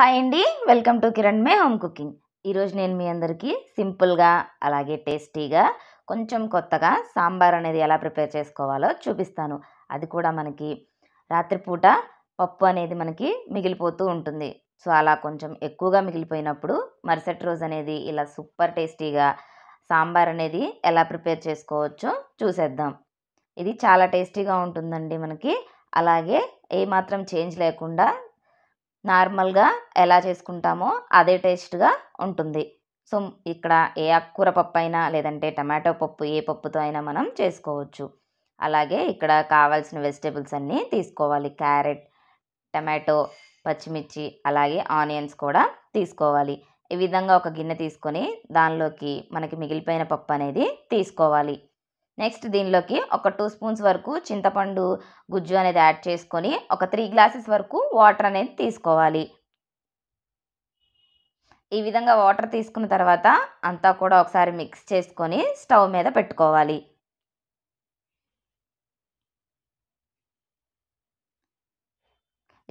hi అండి welcome to Kiran మే home cooking ఈరోజు నేను మీ అందరికీ సింపుల్గా అలాగే టేస్టీగా కొంచెం కొత్తగా సాంబార్ అనేది ఎలా ప్రిపేర్ చేసుకోవాలో చూపిస్తాను అది కూడా మనకి రాత్రిపూట పప్పు అనేది మనకి మిగిలిపోతూ ఉంటుంది సో అలా కొంచెం ఎక్కువగా మిగిలిపోయినప్పుడు మరుసటి రోజు అనేది ఇలా సూపర్ టేస్టీగా సాంబార్ అనేది ఎలా ప్రిపేర్ చేసుకోవచ్చో చూసేద్దాం ఇది చాలా టేస్టీగా ఉంటుందండి మనకి అలాగే ఏమాత్రం చేంజ్ లేకుండా నార్మల్గా ఎలా చేసుకుంటామో అదే టేస్ట్గా ఉంటుంది సో ఇక్కడ ఏ ఆకుకూర పప్పు అయినా లేదంటే టమాటో పప్పు ఏ పప్పుతో అయినా మనం చేసుకోవచ్చు అలాగే ఇక్కడ కావాల్సిన వెజిటేబుల్స్ అన్నీ తీసుకోవాలి క్యారెట్ టమాటో పచ్చిమిర్చి అలాగే ఆనియన్స్ కూడా తీసుకోవాలి ఈ విధంగా ఒక గిన్నె తీసుకొని దానిలోకి మనకి మిగిలిపోయిన పప్పు అనేది తీసుకోవాలి నెక్స్ట్ దీనిలోకి ఒక టూ స్పూన్స్ వరకు చింతపండు గుజ్జు అనేది యాడ్ చేసుకొని ఒక త్రీ గ్లాసెస్ వరకు వాటర్ అనేది తీసుకోవాలి ఈ విధంగా వాటర్ తీసుకున్న తర్వాత అంతా కూడా ఒకసారి మిక్స్ చేసుకొని స్టవ్ మీద పెట్టుకోవాలి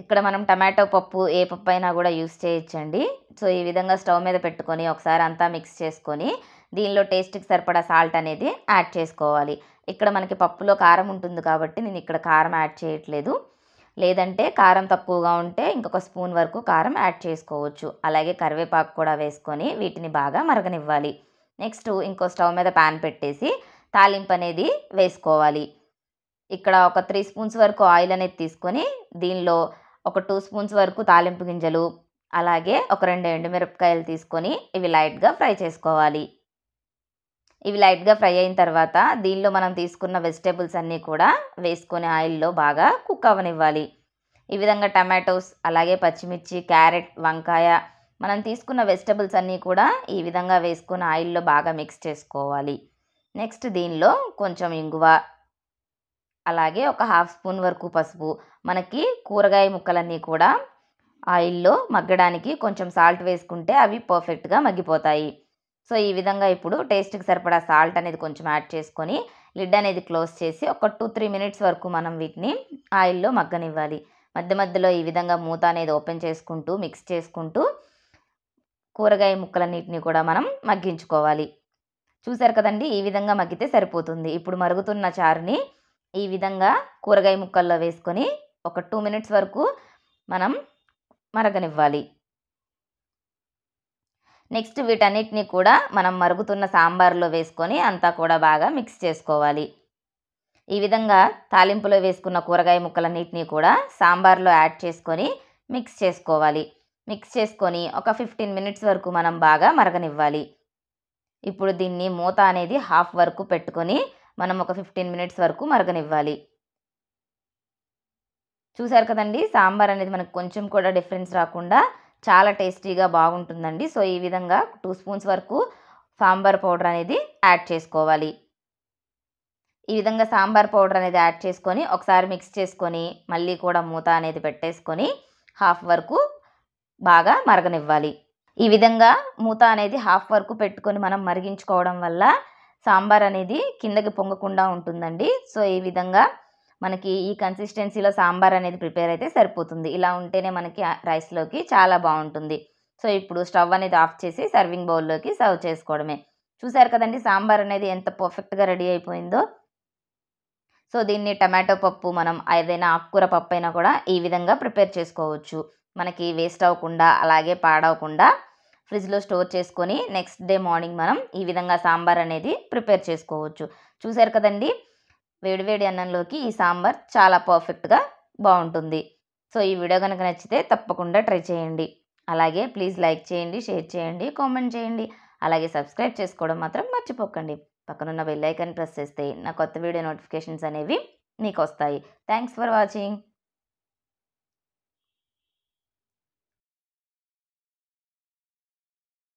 ఇక్కడ మనం టమాటో పప్పు ఏ పప్పు అయినా కూడా యూస్ చేయొచ్చండి సో ఈ విధంగా స్టవ్ మీద పెట్టుకొని ఒకసారి అంతా మిక్స్ చేసుకొని దీనిలో టేస్ట్కి సరిపడా సాల్ట్ అనేది యాడ్ చేసుకోవాలి ఇక్కడ మనకి పప్పులో కారం ఉంటుంది కాబట్టి నేను ఇక్కడ కారం యాడ్ చేయట్లేదు లేదంటే కారం తక్కువగా ఉంటే ఇంకొక స్పూన్ వరకు కారం యాడ్ చేసుకోవచ్చు అలాగే కరివేపాకు కూడా వేసుకొని వీటిని బాగా మరగనివ్వాలి నెక్స్ట్ ఇంకో స్టవ్ మీద ప్యాన్ పెట్టేసి తాలింపు అనేది వేసుకోవాలి ఇక్కడ ఒక త్రీ స్పూన్స్ వరకు ఆయిల్ అనేది తీసుకొని దీనిలో ఒక టూ స్పూన్స్ వరకు తాలింపు గింజలు అలాగే ఒక రెండు ఎండుమిరపకాయలు తీసుకొని ఇవి లైట్గా ఫ్రై చేసుకోవాలి ఇవి లైట్గా ఫ్రై అయిన తర్వాత దీనిలో మనం తీసుకున్న వెజిటేబుల్స్ అన్నీ కూడా వేసుకొని ఆయిల్లో బాగా కుక్ అవ్వనివ్వాలి ఈ విధంగా టమాటోస్ అలాగే పచ్చిమిర్చి క్యారెట్ వంకాయ మనం తీసుకున్న వెజిటబుల్స్ అన్నీ కూడా ఈ విధంగా వేసుకుని ఆయిల్లో బాగా మిక్స్ చేసుకోవాలి నెక్స్ట్ దీనిలో కొంచెం ఇంగువ అలాగే ఒక హాఫ్ స్పూన్ వరకు పసుపు మనకి కూరగాయ ముక్కలన్నీ కూడా ఆయిల్లో మగ్గడానికి కొంచెం సాల్ట్ వేసుకుంటే అవి పర్ఫెక్ట్గా మగ్గిపోతాయి సో ఈ విధంగా ఇప్పుడు టేస్ట్కి సరిపడా సాల్ట్ అనేది కొంచెం యాడ్ చేసుకొని లిడ్ అనేది క్లోజ్ చేసి ఒక టూ త్రీ మినిట్స్ వరకు మనం వీటిని ఆయిల్లో మగ్గనివ్వాలి మధ్య మధ్యలో ఈ విధంగా మూత అనేది ఓపెన్ చేసుకుంటూ మిక్స్ చేసుకుంటూ కూరగాయ ముక్కలన్నిటిని కూడా మనం మగ్గించుకోవాలి చూసారు కదండి ఈ విధంగా మగ్గితే సరిపోతుంది ఇప్పుడు మరుగుతున్న చారుని ఈ విధంగా కూరగాయ ముక్కల్లో వేసుకొని ఒక టూ మినిట్స్ వరకు మనం మరగనివ్వాలి నెక్స్ట్ వీటన్నిటిని కూడా మనం మరుగుతున్న సాంబార్లో వేసుకొని అంతా కూడా బాగా మిక్స్ చేసుకోవాలి ఈ విధంగా తాలింపులో వేసుకున్న కూరగాయ ముక్కలన్నిటిని కూడా సాంబార్లో యాడ్ చేసుకొని మిక్స్ చేసుకోవాలి మిక్స్ చేసుకొని ఒక ఫిఫ్టీన్ మినిట్స్ వరకు మనం బాగా మరగనివ్వాలి ఇప్పుడు దీన్ని మూత అనేది హాఫ్ వరకు పెట్టుకొని మనం ఒక ఫిఫ్టీన్ మినిట్స్ వరకు మరగనివ్వాలి చూసారు కదండి సాంబార్ అనేది మనకు కొంచెం కూడా డిఫరెన్స్ రాకుండా చాలా టేస్టీగా బాగుంటుందండి సో ఈ విధంగా టూ స్పూన్స్ వరకు సాంబార్ పౌడర్ అనేది యాడ్ చేసుకోవాలి ఈ విధంగా సాంబార్ పౌడర్ అనేది యాడ్ చేసుకొని ఒకసారి మిక్స్ చేసుకొని మళ్ళీ కూడా మూత అనేది పెట్టేసుకొని హాఫ్ వరకు బాగా మరగనివ్వాలి ఈ విధంగా మూత అనేది హాఫ్ వరకు పెట్టుకొని మనం మరిగించుకోవడం వల్ల సాంబార్ అనేది కిందకి పొంగకుండా ఉంటుందండి సో ఈ విధంగా మనకి ఈ కన్సిస్టెన్సీలో సాంబార్ అనేది ప్రిపేర్ అయితే సరిపోతుంది ఇలా ఉంటేనే మనకి రైస్లోకి చాలా బాగుంటుంది సో ఇప్పుడు స్టవ్ అనేది ఆఫ్ చేసి సర్వింగ్ బౌల్లోకి సర్వ్ చేసుకోవడమే చూసారు కదండి సాంబార్ అనేది ఎంత పర్ఫెక్ట్గా రెడీ అయిపోయిందో సో దీన్ని టమాటో పప్పు మనం ఏదైనా ఆకుకూర పప్పు అయినా కూడా ఈ విధంగా ప్రిపేర్ చేసుకోవచ్చు మనకి వేస్ట్ అవ్వకుండా అలాగే పాడవకుండా ఫ్రిడ్జ్లో స్టోర్ చేసుకొని నెక్స్ట్ డే మార్నింగ్ మనం ఈ విధంగా సాంబార్ అనేది ప్రిపేర్ చేసుకోవచ్చు చూసారు కదండి వేడివేడి అన్నంలోకి ఈ సాంబార్ చాలా పర్ఫెక్ట్గా బాగుంటుంది సో ఈ వీడియో కనుక నచ్చితే తప్పకుండా ట్రై చేయండి అలాగే ప్లీజ్ లైక్ చేయండి షేర్ చేయండి కామెంట్ చేయండి అలాగే సబ్స్క్రైబ్ చేసుకోవడం మాత్రం మర్చిపోకండి పక్కనున్న బెల్లైకన్ ప్రెస్ చేస్తే నా కొత్త వీడియో నోటిఫికేషన్స్ అనేవి మీకు వస్తాయి థ్యాంక్స్ ఫర్ వాచింగ్